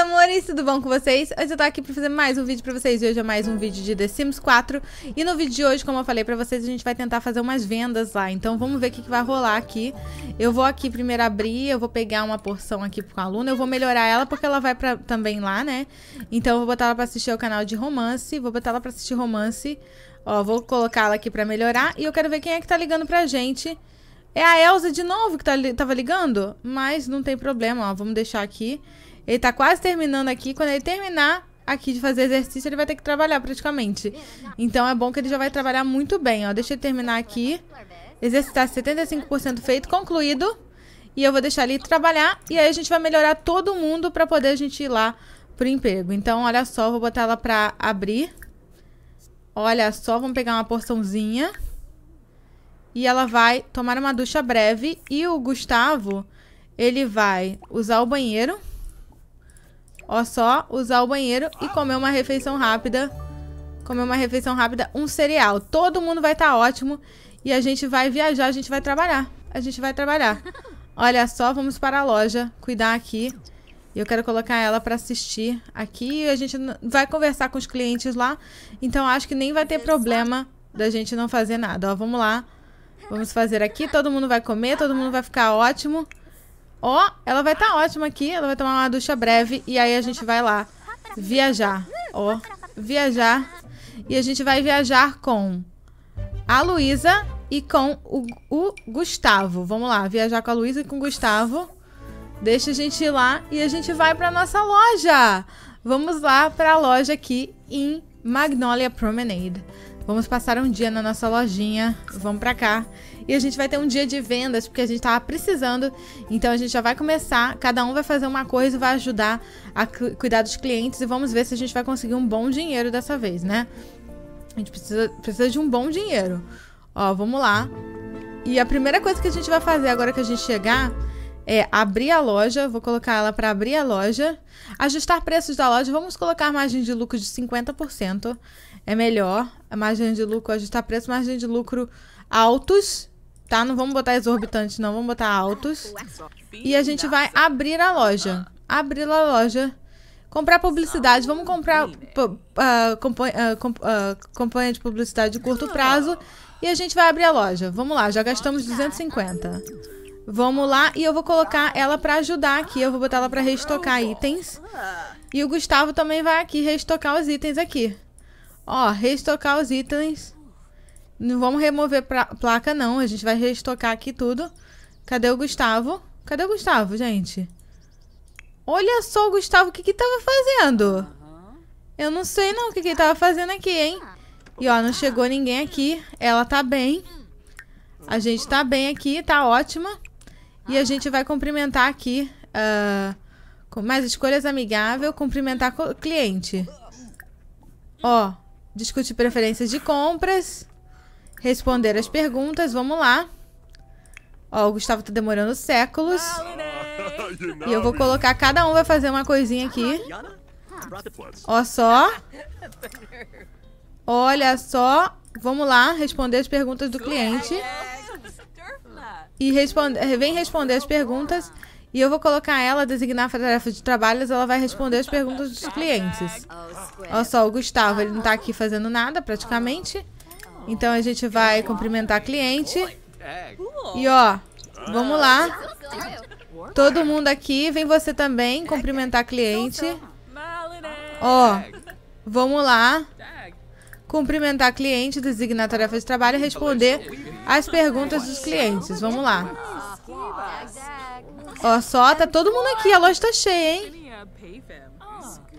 amores, tudo bom com vocês? Hoje eu tô aqui pra fazer mais um vídeo pra vocês e hoje é mais um vídeo de The Sims 4 E no vídeo de hoje, como eu falei pra vocês, a gente vai tentar fazer umas vendas lá Então vamos ver o que, que vai rolar aqui Eu vou aqui primeiro abrir, eu vou pegar uma porção aqui com a Luna Eu vou melhorar ela porque ela vai pra, também lá, né? Então eu vou botar ela pra assistir ao canal de romance Vou botar ela pra assistir romance Ó, vou colocá-la aqui pra melhorar E eu quero ver quem é que tá ligando pra gente É a Elsa de novo que tá, tava ligando? Mas não tem problema, ó, vamos deixar aqui ele tá quase terminando aqui. Quando ele terminar aqui de fazer exercício, ele vai ter que trabalhar praticamente. Então é bom que ele já vai trabalhar muito bem, ó. Deixa ele terminar aqui. Exercitar 75% feito, concluído. E eu vou deixar ele trabalhar. E aí a gente vai melhorar todo mundo pra poder a gente ir lá pro emprego. Então, olha só, vou botar ela pra abrir. Olha só, vamos pegar uma porçãozinha. E ela vai tomar uma ducha breve. E o Gustavo, ele vai usar o banheiro. Ó, só usar o banheiro e comer uma refeição rápida. Comer uma refeição rápida, um cereal. Todo mundo vai estar tá ótimo. E a gente vai viajar, a gente vai trabalhar. A gente vai trabalhar. Olha só, vamos para a loja, cuidar aqui. Eu quero colocar ela para assistir aqui. A gente vai conversar com os clientes lá. Então acho que nem vai ter problema da gente não fazer nada. Ó, vamos lá. Vamos fazer aqui. Todo mundo vai comer, todo mundo vai ficar ótimo. Ó, oh, ela vai estar tá ótima aqui. Ela vai tomar uma ducha breve. E aí a gente vai lá viajar. Ó, oh, viajar. E a gente vai viajar com a Luísa e com o, o, Gustavo. Vamos lá, viajar com a Luísa e com o Gustavo. Deixa a gente ir lá e a gente vai para nossa loja. Vamos lá para a loja aqui em Magnolia Promenade. Vamos passar um dia na nossa lojinha, vamos para cá. E a gente vai ter um dia de vendas, porque a gente tava precisando. Então a gente já vai começar, cada um vai fazer uma coisa, vai ajudar a cuidar dos clientes e vamos ver se a gente vai conseguir um bom dinheiro dessa vez, né? A gente precisa, precisa de um bom dinheiro. Ó, vamos lá. E a primeira coisa que a gente vai fazer agora que a gente chegar é abrir a loja, vou colocar ela para abrir a loja, ajustar preços da loja, vamos colocar margem de lucro de 50%, é melhor a margem de lucro, ajustar tá preço, margem de lucro altos, tá? Não vamos botar exorbitantes, não, vamos botar altos. E a gente vai abrir a loja. Abrir a loja. Comprar publicidade, vamos comprar uh, companhia uh, uh, de publicidade de curto prazo e a gente vai abrir a loja. Vamos lá, já gastamos 250. Vamos lá, e eu vou colocar ela para ajudar aqui, eu vou botar ela para restocar itens. E o Gustavo também vai aqui restocar os itens aqui. Ó, restocar os itens. Não vamos remover placa, não. A gente vai restocar aqui tudo. Cadê o Gustavo? Cadê o Gustavo, gente? Olha só o Gustavo, o que que tava fazendo? Eu não sei não o que que ele tava fazendo aqui, hein? E ó, não chegou ninguém aqui. Ela tá bem. A gente tá bem aqui, tá ótima. E a gente vai cumprimentar aqui. Uh, com mais escolhas amigável, cumprimentar o cliente. Ó, Discutir preferências de compras. Responder as perguntas. Vamos lá. Ó, o Gustavo tá demorando séculos. E eu vou colocar... Cada um vai fazer uma coisinha aqui. Ó só. Olha só. Vamos lá. Responder as perguntas do cliente. E responde... Eh, vem responder as perguntas. E eu vou colocar ela designar a tarefa de trabalhos, ela vai responder as perguntas dos clientes. Olha só, o Gustavo, ele não tá aqui fazendo nada, praticamente. Então a gente vai cumprimentar cliente. E ó, vamos lá. Todo mundo aqui, vem você também cumprimentar cliente. Ó, vamos lá. Cumprimentar cliente, designar tarefa de trabalho e responder as perguntas dos clientes. Vamos lá. Ó, só tá todo mundo aqui. A loja tá cheia, hein?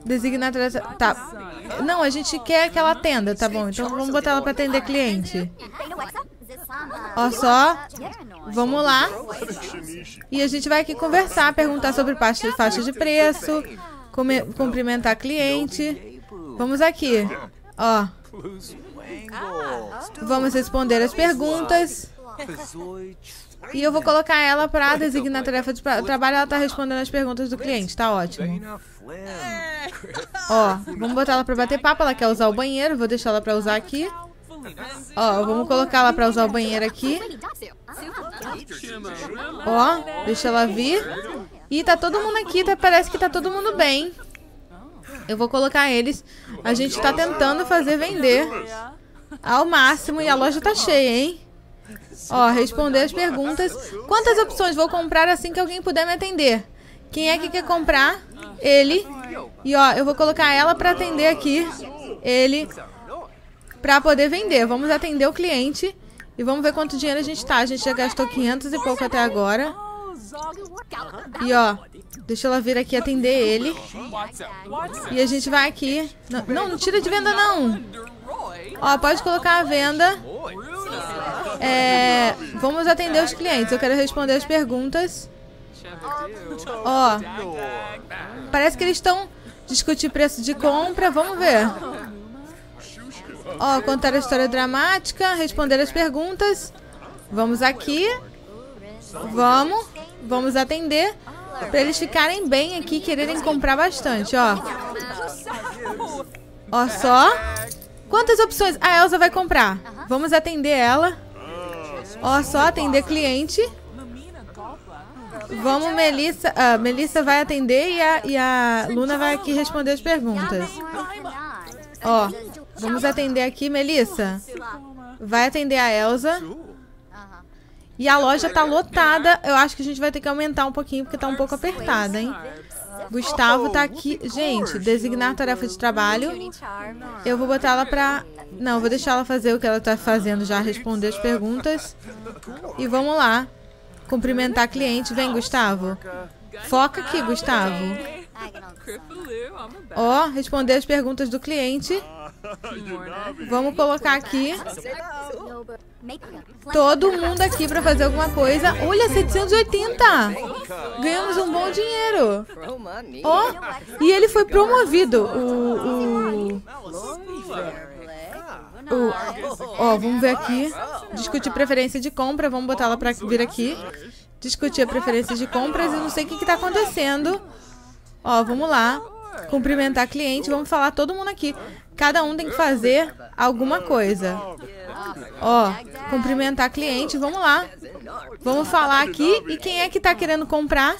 Designada... Tá-, tá. Não, a gente quer que ela atenda, tá bom. Então vamos botar ela pra atender cliente. Ó só. Vamos lá. E a gente vai aqui conversar, perguntar sobre faixa de preço, cumprimentar cliente. Vamos aqui. Ó. Vamos responder as perguntas. E eu vou colocar ela para designar a tarefa de pra... trabalho. Ela tá respondendo as perguntas do cliente, tá ótimo. Ó, vamos botar ela para bater papo. Ela quer usar o banheiro, vou deixar ela para usar aqui. Ó, vamos colocar ela para usar o banheiro aqui. Ó, deixa ela vir. E tá todo mundo aqui, tá, parece que tá todo mundo bem. Eu vou colocar eles. A gente tá tentando fazer vender ao máximo e a loja tá cheia, hein? Ó, responder as perguntas. Quantas opções vou comprar assim que alguém puder me atender? Quem é que quer comprar? Ele. E ó, eu vou colocar ela para atender aqui. Ele. Para poder vender. Vamos atender o cliente. E vamos ver quanto dinheiro a gente tá. A gente já gastou 500 e pouco até agora. E ó, Deixa ela vir aqui atender ele. E a gente vai aqui. Não, não, tira de venda, não. Ó, pode colocar a venda. É, vamos atender os clientes. Eu quero responder as perguntas. Ó, parece que eles estão discutir preço de compra. Vamos ver. Ó, contar a história dramática, responder as perguntas. Vamos aqui. Vamos. Vamos atender. Pra eles ficarem bem aqui quererem comprar bastante, ó. Ó só. Quantas opções? A Elsa vai comprar. Vamos atender ela. Ó só, atender cliente. Vamos, Melissa. Ah, Melissa vai atender e a, e a Luna vai aqui responder as perguntas. Ó, vamos atender aqui, Melissa. Vai atender a Elsa. E a loja tá lotada. Eu acho que a gente vai ter que aumentar um pouquinho, porque tá um pouco apertada, hein? É. Gustavo tá oh, oh, aqui. Gente, designar tarefa de trabalho. Eu vou botar ela pra... Não, vou deixar ela fazer o que ela tá fazendo já, responder as perguntas. E vamos lá. Cumprimentar cliente. Vem, Gustavo. Foca aqui, Gustavo. Ó, oh, responder as perguntas do cliente. Né? Vamos colocar aqui todo mundo aqui pra fazer alguma coisa. Olha, 780! Ganhamos um bom dinheiro. Ó, oh, e ele foi promovido. O... o... Ó, oh, vamos ver aqui. Discutir preferência de compra. Vamos botar ela pra vir aqui. Discutir a preferência de compras. Eu não sei o que, que tá acontecendo. Ó, oh, vamos lá. Cumprimentar cliente. Vamos falar todo mundo aqui. Cada um tem que fazer alguma coisa. Ó, cumprimentar cliente, vamos lá. Vamos falar aqui. E quem é que tá querendo comprar?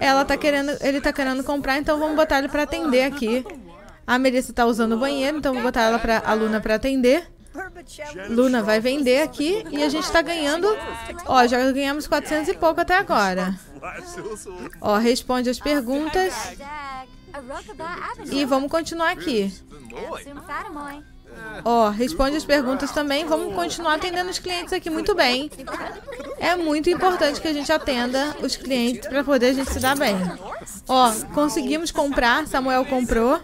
Ela tá querendo, ele tá querendo comprar, então vamos botar ele para atender aqui. A Melissa tá usando o banheiro, então vou botar ela pra, a Luna para atender. Luna vai vender aqui e a gente tá ganhando. Ó, já ganhamos 400 e pouco até agora. Ó, responde as perguntas. E vamos continuar aqui. Ó, oh, responde as perguntas também. Vamos continuar atendendo os clientes aqui muito bem. É muito importante que a gente atenda os clientes para poder a gente se dar bem. Ó, oh, conseguimos comprar. Samuel comprou.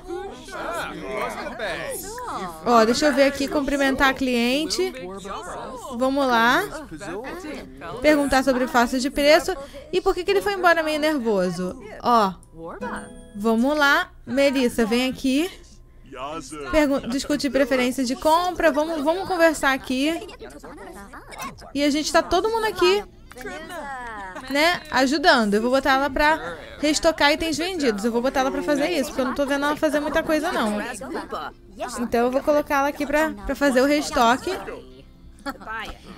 Ó, oh, deixa eu ver aqui, cumprimentar a cliente. Vamos lá. Perguntar sobre faixas de preço. E por que, que ele foi embora meio nervoso? Ó. Vamos lá. Melissa, vem aqui. Pergun discutir preferência de compra. Vamos, vamos conversar aqui. E a gente tá todo mundo aqui, né? Ajudando. Eu vou botar ela pra restocar itens vendidos. Eu vou botar ela pra fazer isso, porque eu não tô vendo ela fazer muita coisa, não. Então eu vou colocar ela aqui pra, pra fazer o restoque.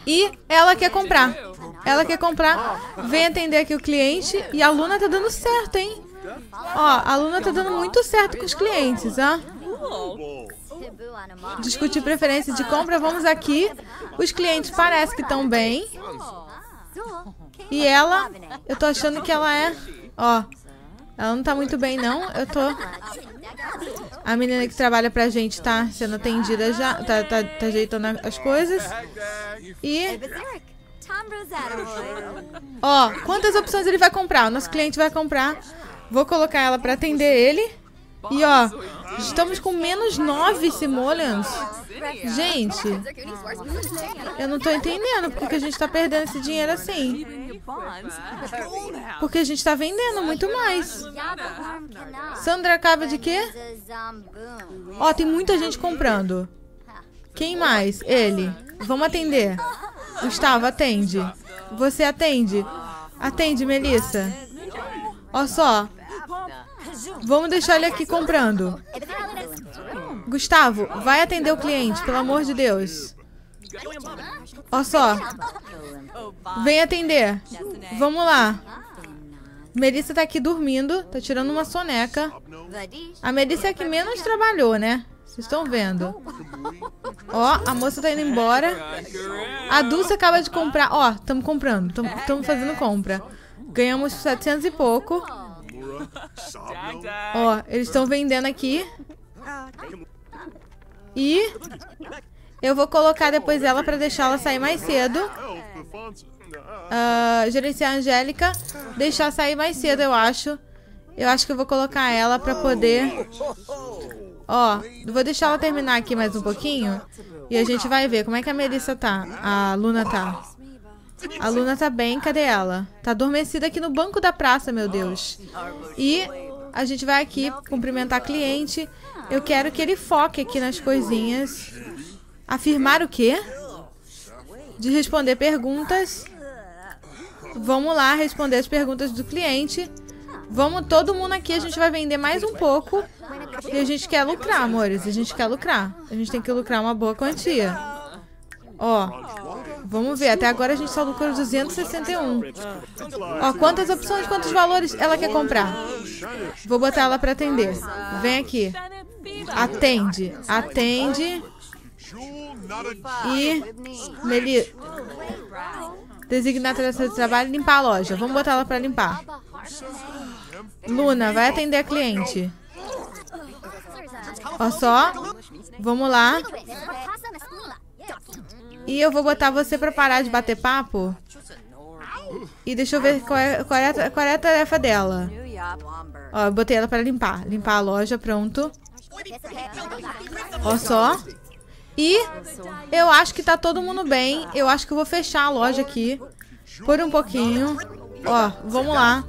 E ela quer comprar. Ela quer comprar. Vem atender aqui o cliente. E a Luna tá dando certo, hein? Ó, a Luna tá dando muito certo com os clientes, ó. Discutir preferência de compra, vamos aqui. Os clientes parecem que estão bem. E ela, eu tô achando que ela é... Ó, ela não tá muito bem, não. Eu tô... A menina que trabalha pra gente tá sendo atendida já, tá, tá, tá ajeitando as coisas. E... Ó, quantas opções ele vai comprar? O nosso cliente vai comprar Vou colocar ela pra atender ele. E ó, estamos com menos 9 simoleons. Gente, eu não tô entendendo porque a gente tá perdendo esse dinheiro assim. Porque a gente tá vendendo muito mais. Sandra acaba de quê? Ó, tem muita gente comprando. Quem mais? Ele. Vamos atender. Gustavo, atende. Você atende. Atende, Melissa. Ó só, Vamos deixar ele aqui comprando. Gustavo, vai atender o cliente, pelo amor de Deus. Olha só. Vem atender. Vamos lá. Melissa tá aqui dormindo, tá tirando uma soneca. A Melissa é a que menos trabalhou, né? Vocês estão vendo. Ó, a moça tá indo embora. A Dulce acaba de comprar. Ó, estamos comprando. Estamos fazendo compra. Ganhamos 700 e pouco. Ó, eles estão vendendo aqui. Ah. E eu vou colocar depois ela pra deixar ela sair mais cedo. Uh, gerenciar a Angélica. Deixar sair mais cedo, eu acho. Eu acho que eu vou colocar ela pra poder... Ó, vou deixar ela terminar aqui mais um pouquinho. E a gente vai ver como é que a Melissa tá. A Luna tá. A Luna tá bem, cadê ela? Tá adormecida aqui no banco da praça, meu Deus. E a gente vai aqui cumprimentar cliente. Eu quero que ele foque aqui nas coisinhas. Afirmar o quê? De responder perguntas. Vamos lá responder as perguntas do cliente. Vamos todo mundo aqui, a gente vai vender mais um pouco. E a gente quer lucrar, amores. A gente quer lucrar. A gente tem que lucrar uma boa quantia. Ó, Vamos ver, até agora a gente só lucrou 261. Ó, quantas opções, quantos valores ela quer comprar? Vou botar ela para atender. Vem aqui. Atende, atende. E Meli... Designar tarefa de trabalho e limpar a loja. Vamos botar ela para limpar. Luna, vai atender a cliente. Ó só. Vamos lá. E eu vou botar você pra parar de bater papo. E deixa eu ver qual é, qual é, a, qual é a tarefa dela. Ó, eu botei ela pra limpar. Limpar a loja, pronto. Ó só. E eu acho que tá todo mundo bem. Eu acho que eu vou fechar a loja aqui. Por um pouquinho. Ó, vamos lá.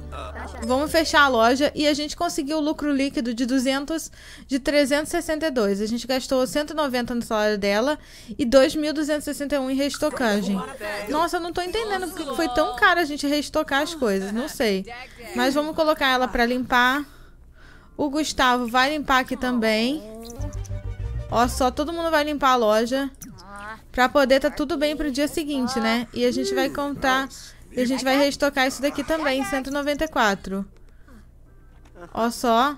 Vamos fechar a loja e a gente conseguiu o lucro líquido de 200 de 362. A gente gastou 190 no salário dela e 2.261 em restocagem. Nossa, eu não tô entendendo porque foi tão caro a gente reestocar as coisas, não sei. Mas vamos colocar ela para limpar. O Gustavo vai limpar aqui também. Ó, só todo mundo vai limpar a loja. Pra poder tá tudo bem pro dia seguinte, né? E a gente vai contar e a gente vai restocar isso daqui também, 194. Ó só.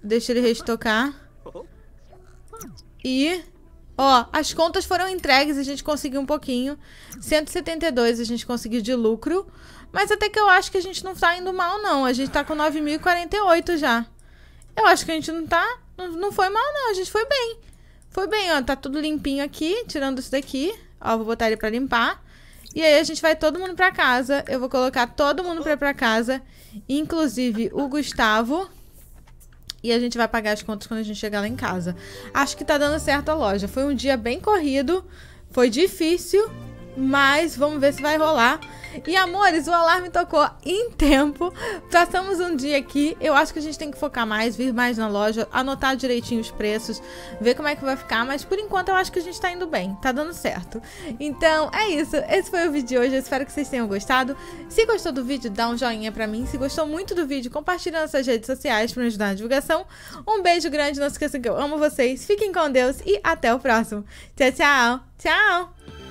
Deixa ele restocar. E... Ó, as contas foram entregues, a gente conseguiu um pouquinho. 172 a gente conseguiu de lucro. Mas até que eu acho que a gente não tá indo mal, não. A gente tá com 9.048 já. Eu acho que a gente não tá... Não foi mal, não. A gente foi bem. Foi bem, ó. Tá tudo limpinho aqui, tirando isso daqui. Ó, vou botar ele pra limpar. E aí a gente vai todo mundo pra casa. Eu vou colocar todo mundo pra ir pra casa. Inclusive o Gustavo. E a gente vai pagar as contas quando a gente chegar lá em casa. Acho que tá dando certo a loja. Foi um dia bem corrido. Foi difícil. Mas vamos ver se vai rolar. E amores, o alarme tocou em tempo. Passamos um dia aqui. Eu acho que a gente tem que focar mais, vir mais na loja, anotar direitinho os preços, ver como é que vai ficar. Mas por enquanto eu acho que a gente tá indo bem, tá dando certo. Então é isso. Esse foi o vídeo de hoje. Eu espero que vocês tenham gostado. Se gostou do vídeo, dá um joinha pra mim. Se gostou muito do vídeo, compartilha nas suas redes sociais pra me ajudar na divulgação. Um beijo grande, não se esqueça que eu amo vocês. Fiquem com Deus e até o próximo. Tchau, tchau. Tchau.